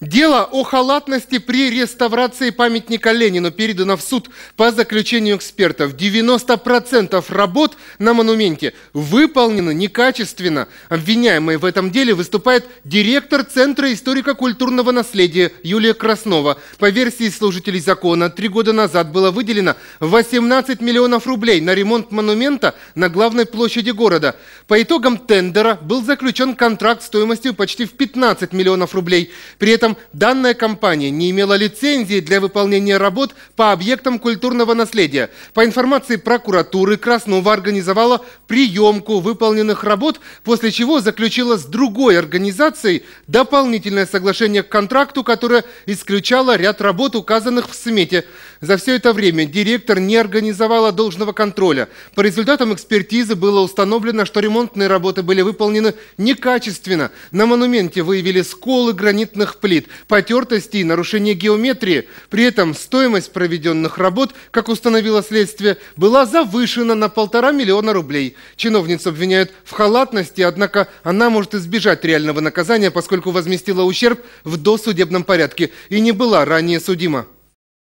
Дело о халатности при реставрации памятника Ленину передано в суд по заключению экспертов. 90% работ на монументе выполнено некачественно. Обвиняемой в этом деле выступает директор Центра историко-культурного наследия Юлия Краснова. По версии служителей закона, три года назад было выделено 18 миллионов рублей на ремонт монумента на главной площади города. По итогам тендера был заключен контракт стоимостью почти в 15 миллионов рублей. При этом этом данная компания не имела лицензии для выполнения работ по объектам культурного наследия. По информации прокуратуры, Краснова организовала приемку выполненных работ, после чего заключила с другой организацией дополнительное соглашение к контракту, которое исключало ряд работ, указанных в смете. За все это время директор не организовала должного контроля. По результатам экспертизы было установлено, что ремонтные работы были выполнены некачественно. На монументе выявили сколы гранитных плит имеет потертости и нарушение геометрии. При этом стоимость проведенных работ, как установило следствие, была завышена на полтора миллиона рублей. Чиновницу обвиняют в халатности, однако она может избежать реального наказания, поскольку возместила ущерб в досудебном порядке и не была ранее судима.